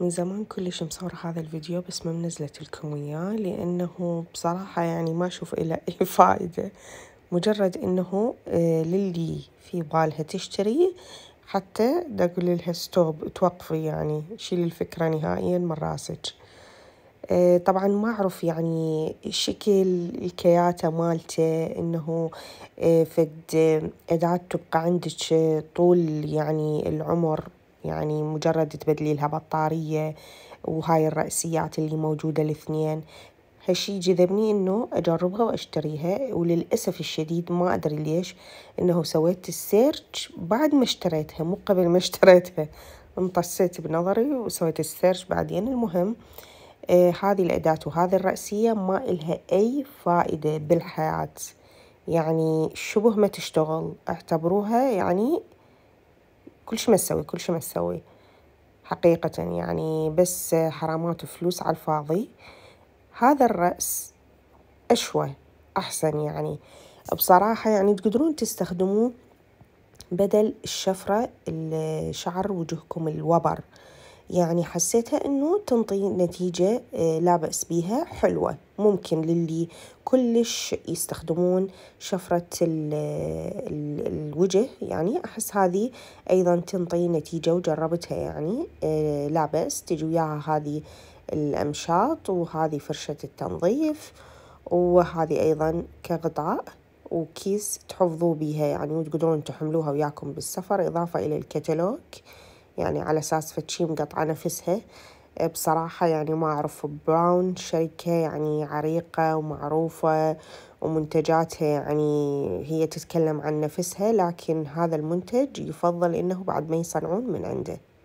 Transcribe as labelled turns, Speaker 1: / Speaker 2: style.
Speaker 1: من زمان كلش مصورة هذا الفيديو بس ما منزلت لكم اياه لانه بصراحة يعني ما اشوف الى اي فائدة مجرد انه آه، للي في بالها تشتري حتى اقول لها ستوب توقفي يعني شيل الفكرة نهائيا من راسك آه، طبعا ما اعرف يعني شكل الكياته مالته انه آه، فد اذا تبقى عندك طول يعني العمر يعني مجرد تبدلي لها بطارية وهاي الرأسيات اللي موجودة الاثنين هالشي جذبني انه اجربها واشتريها وللأسف الشديد ما ادري ليش انه سويت السيرش بعد ما اشتريتها مو قبل ما اشتريتها امتصيت بنظري وسويت السيرش بعدين المهم آه هذه الأداة وهذه الرأسية ما إلها أي فائدة بالحياة يعني شبه ما تشتغل اعتبروها يعني شيء ما تسوي شيء ما تسوي حقيقة يعني بس حرامات وفلوس على الفاضي هذا الرأس أشوى أحسن يعني بصراحة يعني تقدرون تستخدموه بدل الشفرة الشعر وجهكم الوبر يعني حسيتها انه تنطي نتيجة آه، لا بأس بيها حلوة ممكن للي كلش يستخدمون شفرة الوجه يعني أحس هذه أيضا تنطي نتيجة وجربتها يعني آه، لا بأس تجي وياها هذه الأمشاط وهذه فرشة التنظيف وهذه أيضا كغطاء وكيس تحفظوا بيها يعني وتقدرون تحملوها وياكم بالسفر إضافة إلى الكتالوج يعني على أساس فتشي مقطعة نفسها بصراحة يعني ما أعرف براون شركة يعني عريقة ومعروفة ومنتجاتها يعني هي تتكلم عن نفسها لكن هذا المنتج يفضل إنه بعد ما يصنعون من عنده